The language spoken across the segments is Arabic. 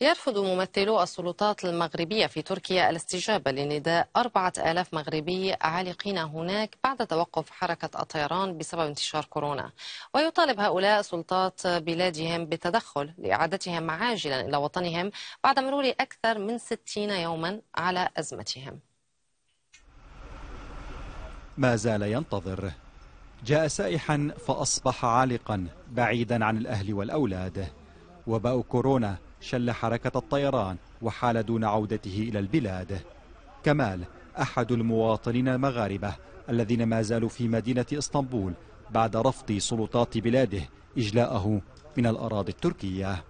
يرفض ممثلو السلطات المغربية في تركيا الاستجابة لنداء 4000 مغربي عالقين هناك بعد توقف حركة الطيران بسبب انتشار كورونا ويطالب هؤلاء سلطات بلادهم بالتدخل لإعادتهم عاجلا إلى وطنهم بعد مرور أكثر من 60 يوما على أزمتهم ما زال ينتظر جاء سائحا فأصبح عالقا بعيدا عن الأهل والأولاد وباء كورونا شل حركة الطيران وحال دون عودته إلى البلاد كمال أحد المواطنين المغاربة الذين ما زالوا في مدينة إسطنبول بعد رفض سلطات بلاده إجلاءه من الأراضي التركية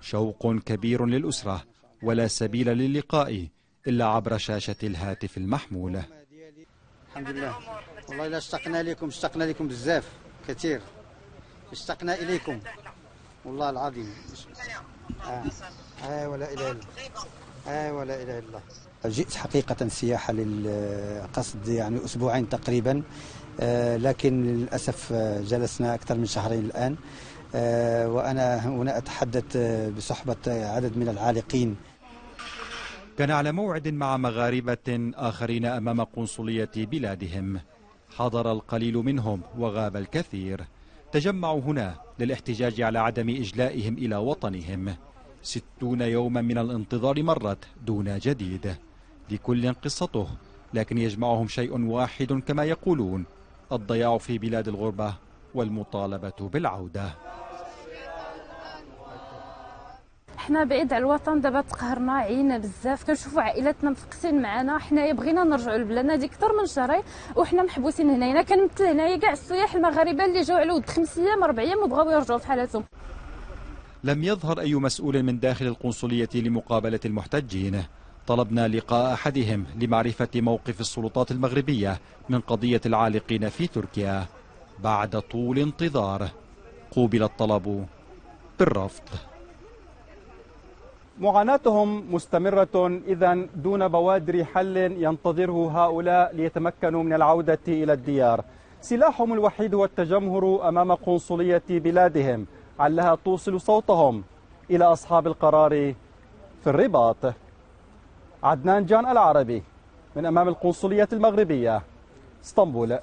شوق كبير للأسرة ولا سبيل للقاء إلا عبر شاشة الهاتف المحمولة الحمد لله والله الا اشتقنا لكم اشتقنا لكم بزاف كثير اشتقنا اليكم والله العظيم آه. آه، ولا اله الا الله اي آه، ولا اله الا الله جئت حقيقة سياحة للقصد يعني أسبوعين تقريبا آه، لكن للأسف جلسنا أكثر من شهرين الآن وأنا هنا أتحدث بصحبة عدد من العالقين كان على موعد مع مغاربة آخرين أمام قنصلية بلادهم حضر القليل منهم وغاب الكثير تجمعوا هنا للاحتجاج على عدم إجلائهم إلى وطنهم ستون يوما من الانتظار مرت دون جديد لكل قصته لكن يجمعهم شيء واحد كما يقولون الضياع في بلاد الغربة والمطالبة بالعودة حنا بعيد على الوطن دابا تقهرنا عينا بزاف كنشوفوا عائلاتنا مفقسين معنا حنايا إيه بغينا نرجعوا لبلادنا هذه اكثر من شهرين وحنا محبوسين هنايا كنمثل هنايا كاع السياح المغاربه اللي جاو على ود خمس ايام اربع ايام وبغاو يرجعوا في حالاتهم لم يظهر اي مسؤول من داخل القنصليه لمقابله المحتجين طلبنا لقاء احدهم لمعرفه موقف السلطات المغربيه من قضيه العالقين في تركيا بعد طول انتظار قوبل الطلب بالرفض معاناتهم مستمرة إذا دون بوادر حل ينتظره هؤلاء ليتمكنوا من العودة إلى الديار سلاحهم الوحيد هو التجمهر أمام قنصلية بلادهم علها توصل صوتهم إلى أصحاب القرار في الرباط عدنان جان العربي من أمام القنصلية المغربية اسطنبول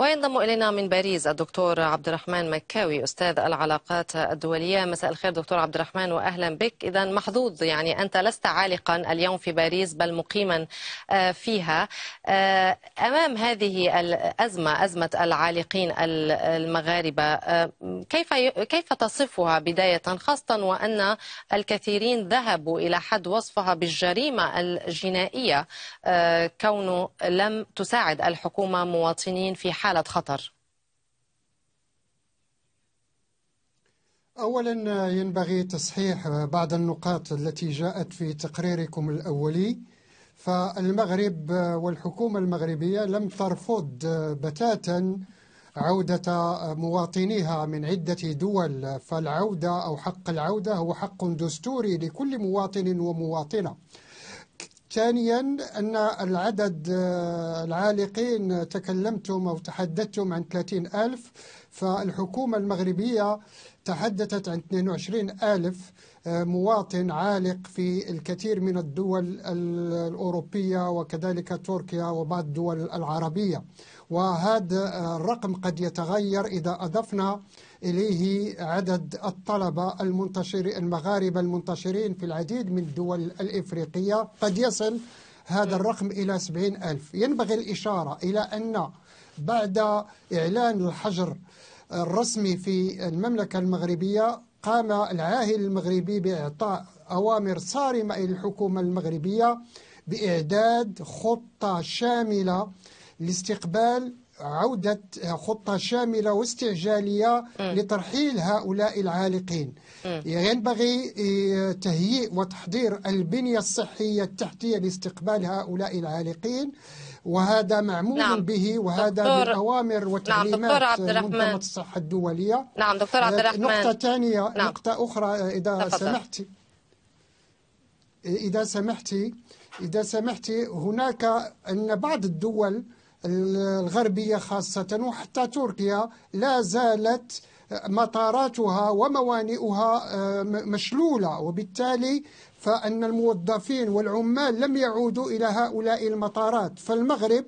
وينضم إلينا من باريس الدكتور عبد الرحمن مكاوي أستاذ العلاقات الدولية مساء الخير دكتور عبد الرحمن وأهلا بك إذا محظوظ يعني أنت لست عالقا اليوم في باريس بل مقيما آه، فيها آه، أمام هذه الأزمة أزمة العالقين المغاربة آه، كيف كيف تصفها بداية خاصة وأن الكثيرين ذهبوا إلى حد وصفها بالجريمة الجنائية كونه لم تساعد الحكومة مواطنين في حالة خطر؟ أولا ينبغي تصحيح بعض النقاط التي جاءت في تقريركم الأولي فالمغرب والحكومة المغربية لم ترفض بتاتا عودة مواطنيها من عدة دول فالعودة أو حق العودة هو حق دستوري لكل مواطن ومواطنة ثانيا أن العدد آه، العالقين تكلمتم أو تحدثتم عن 30 ألف فالحكومة المغربية تحدثت عن 22 ألف آه، مواطن عالق في الكثير من الدول الأوروبية وكذلك تركيا وبعض الدول العربية وهذا آه، الرقم قد يتغير إذا أضفنا إليه عدد الطلبة المنتشرين المغاربة المنتشرين في العديد من الدول الإفريقية قد يصل هذا الرقم إلى 70 ألف ينبغي الإشارة إلى أن بعد إعلان الحجر الرسمي في المملكة المغربية قام العاهل المغربي بإعطاء أوامر صارمة إلى الحكومة المغربية بإعداد خطة شاملة لاستقبال عودة خطة شاملة واستعجالية م. لترحيل هؤلاء العالقين يعني ينبغي إيه، تهيئ وتحضير البنية الصحية التحتية لاستقبال هؤلاء العالقين وهذا معمول نعم. به وهذا دكتور... بالأوامر نعم، وتعليمات نعم منظمة الصحة الدولية نعم دكتور عبد الرحمن نقطة ثانية نعم. نقطة أخرى إذا تفضل. سمحت إذا سمحت إذا سمحت هناك أن بعض الدول الغربية خاصة وحتى تركيا لا زالت مطاراتها وموانئها آه، مشلولة وبالتالي فأن الموظفين والعمال لم يعودوا إلى هؤلاء المطارات فالمغرب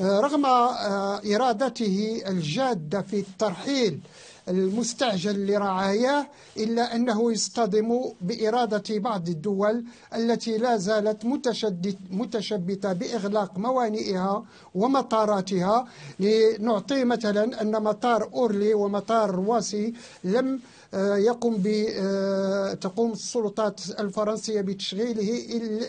آه، رغم آه، إرادته الجادة في الترحيل المستعجل لرعاياه إلا أنه يصطدم بإرادة بعض الدول التي لا زالت متشدد متشبتة بإغلاق موانئها ومطاراتها لنعطي مثلا أن مطار أورلي ومطار رواسي لم آه، يقوم ب آه، تقوم السلطات الفرنسية بتشغيله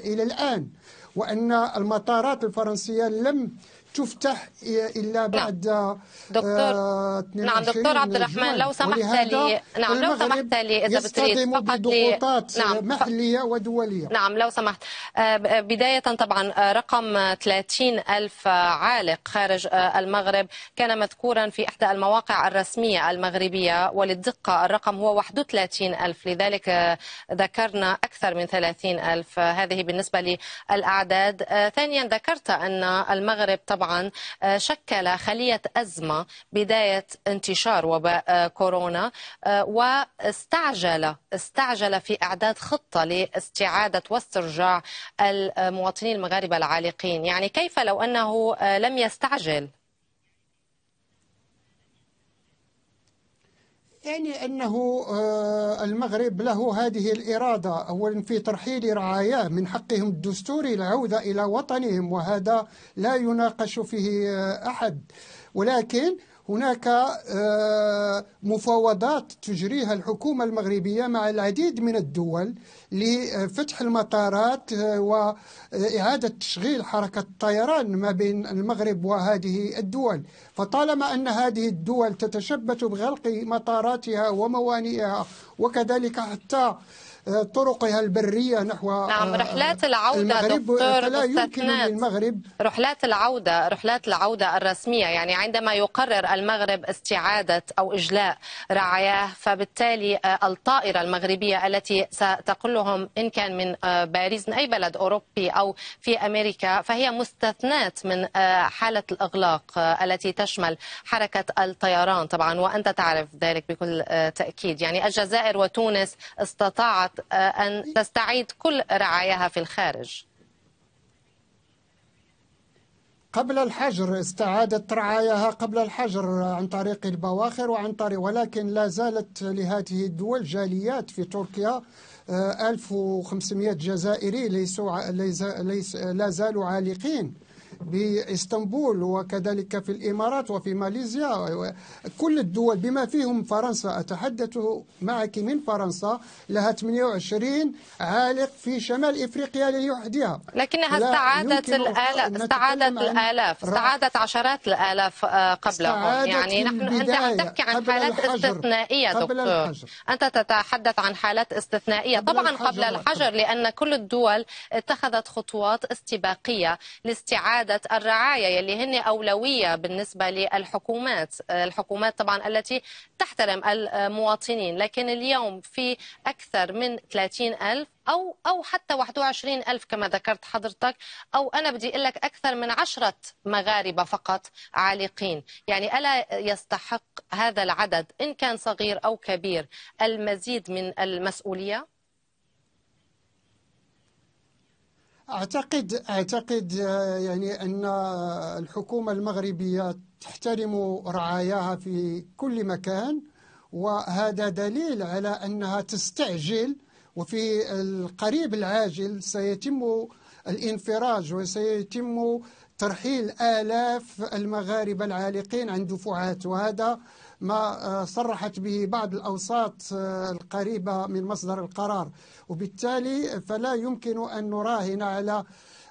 إلى الآن وأن المطارات الفرنسية لم تفتح الا نعم. بعد آه، دكتور آه نعم دكتور عبد الرحمن لو سمحت لي نعم لو سمحت لي اذا بتريد فقط بضغوطات نعم. آه، محليه ودوليه نعم لو سمحت آه، بدايه طبعا رقم 30 ألف عالق خارج المغرب كان مذكورا في احدى المواقع الرسميه المغربيه وللدقه الرقم هو 31 ألف لذلك ذكرنا اكثر من 30 ألف هذه بالنسبه للاعداد ثانيا ذكرت ان المغرب طبعا آه، شكل خلية أزمة بداية انتشار وباء آه، كورونا آه، واستعجل استعجل في إعداد خطة لاستعادة واسترجاع المواطنين المغاربة العالقين يعني كيف لو أنه لم يستعجل يعني أنه آه، المغرب له هذه الإرادة أولا في ترحيل رعاياه من حقهم الدستوري العودة إلى وطنهم وهذا لا يناقش فيه آه، أحد ولكن هناك آه، مفاوضات تجريها الحكومة المغربية مع العديد من الدول لفتح المطارات آه، وإعادة تشغيل حركة الطيران ما بين المغرب وهذه الدول فطالما أن هذه الدول تتشبث بغلق مطاراتها وموانئها وكذلك حتى آه، طرقها البرية نحو نعم آه، رحلات العودة المغرب دكتور فلا يمكن للمغرب رحلات العودة رحلات العودة الرسمية يعني عندما يقرر المغرب استعادة أو إجلاء رعاياه فبالتالي آه، الطائرة المغربية التي ستقلهم إن كان من باريس من أي بلد أوروبي أو في أمريكا فهي مستثناة من حالة الإغلاق التي تشمل حركة الطيران طبعا وأنت تعرف ذلك بكل تأكيد يعني الجزائر وتونس استطاعت آه، أن تستعيد كل رعاياها في الخارج قبل الحجر استعادت رعاياها قبل الحجر عن طريق البواخر وعن طريق ولكن لا زالت لهذه الدول جاليات في تركيا 1500 آه، جزائري ليسوا ليس لا زالوا عالقين باسطنبول وكذلك في الإمارات وفي ماليزيا كل الدول بما فيهم فرنسا أتحدث معك من فرنسا لها 28 عالق في شمال إفريقيا لوحدها لكنها استعادت الآلاف استعادت الآلاف استعادت عشرات الآلاف آه، قبلهم يعني نحن أنت عم تحكي عن حالات استثنائية دكتور أنت تتحدث عن حالات استثنائية طبعا الحجر. قبل الحجر لأن كل الدول اتخذت خطوات استباقية لاستعادة مساله الرعايه يلي هن اولويه بالنسبه للحكومات آه، الحكومات طبعا التي تحترم المواطنين لكن اليوم في اكثر من 30 الف أو أو حتى 21 ألف كما ذكرت حضرتك أو أنا بدي أقول لك أكثر من عشرة مغاربة فقط عالقين يعني ألا يستحق هذا العدد إن كان صغير أو كبير المزيد من المسؤولية؟ أعتقد أعتقد آه، يعني أن الحكومة المغربية تحترم رعاياها في كل مكان وهذا دليل على أنها تستعجل وفي القريب العاجل سيتم الانفراج وسيتم ترحيل آلاف المغاربة العالقين عن دفعات وهذا ما آه، صرحت به بعض الأوساط آه، القريبة من مصدر القرار وبالتالي فلا يمكن أن نراهن على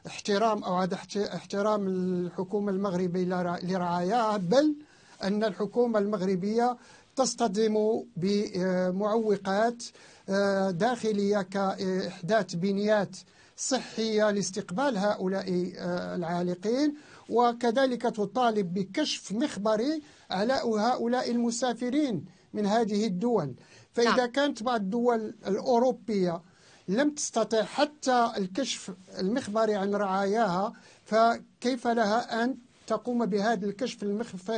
احترام أو عدم احترام الحكومة المغربية لرعاياها بل أن الحكومة المغربية تصطدم بمعوقات آه، داخلية كإحداث بنيات صحية لاستقبال هؤلاء العالقين وكذلك تطالب بكشف مخبري على هؤلاء المسافرين من هذه الدول فإذا نعم. كانت بعض الدول الأوروبية لم تستطع حتى الكشف المخبري عن رعاياها فكيف لها أن تقوم بهذا الكشف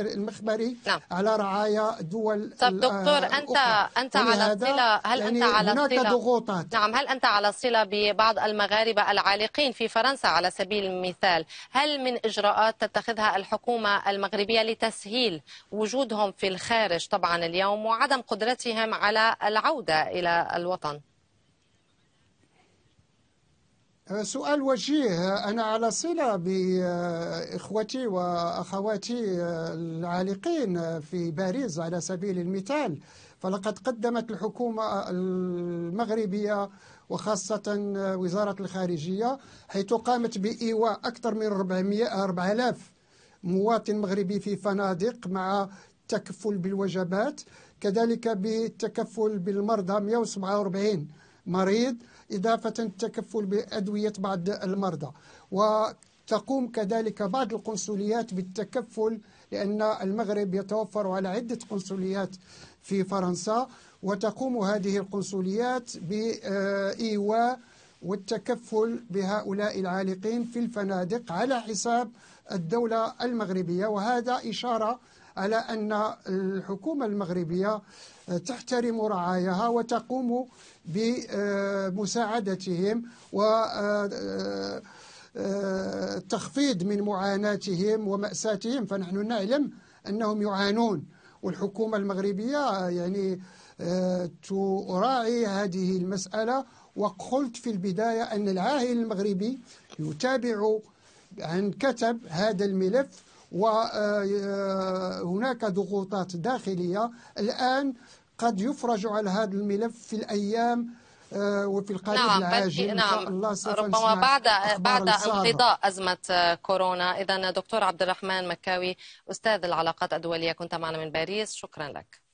المخبري نعم. على رعايا دول طب دكتور آه، أنت أنت على صلة هل يعني أنت على هناك صلة ضغوطات نعم هل أنت على صلة ببعض المغاربة العالقين في فرنسا على سبيل المثال هل من إجراءات تتخذها الحكومة المغربية لتسهيل وجودهم في الخارج طبعا اليوم وعدم قدرتهم على العودة إلى الوطن آه، سؤال وجيه آه، أنا على صلة بإخوتي وأخواتي آه، العالقين في باريس على سبيل المثال فلقد قدمت الحكومة المغربية وخاصة وزارة الخارجية حيث قامت بإيواء أكثر من 400 4000 مواطن مغربي في فنادق مع التكفل بالوجبات كذلك بالتكفل بالمرضى 147 مريض إضافة التكفل بأدوية بعض المرضى وتقوم كذلك بعض القنصليات بالتكفل لأن المغرب يتوفر على عدة قنصليات في فرنسا وتقوم هذه القنصليات بإيواء آه، والتكفل بهؤلاء العالقين في الفنادق على حساب الدولة المغربية وهذا إشارة على أن الحكومة المغربية تحترم رعاياها وتقوم بمساعدتهم و آه، تخفيض من معاناتهم ومأساتهم فنحن نعلم أنهم يعانون والحكومة المغربية يعني آه، تراعي هذه المسألة وقلت في البداية أن العاهل المغربي يتابع عن كتب هذا الملف وهناك آه، آه، ضغوطات داخلية الآن قد يفرج على هذا الملف في الأيام آه، وفي القادم نعم العاجل نعم الله سوف ربما بعد بعد انقضاء ازمه كورونا اذا دكتور عبد الرحمن مكاوي استاذ العلاقات الدوليه كنت معنا من باريس شكرا لك